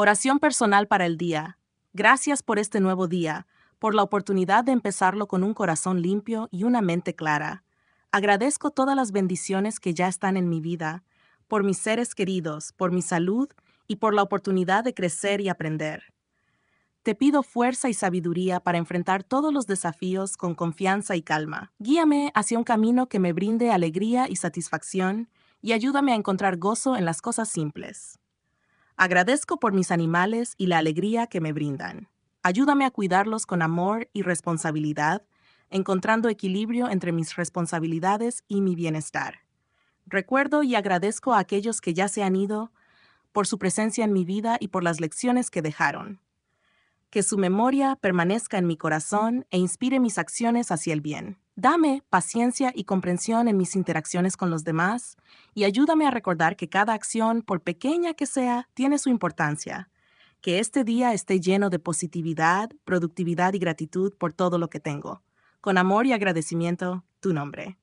Oración personal para el día. Gracias por este nuevo día, por la oportunidad de empezarlo con un corazón limpio y una mente clara. Agradezco todas las bendiciones que ya están en mi vida, por mis seres queridos, por mi salud y por la oportunidad de crecer y aprender. Te pido fuerza y sabiduría para enfrentar todos los desafíos con confianza y calma. Guíame hacia un camino que me brinde alegría y satisfacción y ayúdame a encontrar gozo en las cosas simples. Agradezco por mis animales y la alegría que me brindan. Ayúdame a cuidarlos con amor y responsabilidad, encontrando equilibrio entre mis responsabilidades y mi bienestar. Recuerdo y agradezco a aquellos que ya se han ido, por su presencia en mi vida y por las lecciones que dejaron. Que su memoria permanezca en mi corazón e inspire mis acciones hacia el bien. Dame paciencia y comprensión en mis interacciones con los demás y ayúdame a recordar que cada acción, por pequeña que sea, tiene su importancia. Que este día esté lleno de positividad, productividad y gratitud por todo lo que tengo. Con amor y agradecimiento, tu nombre.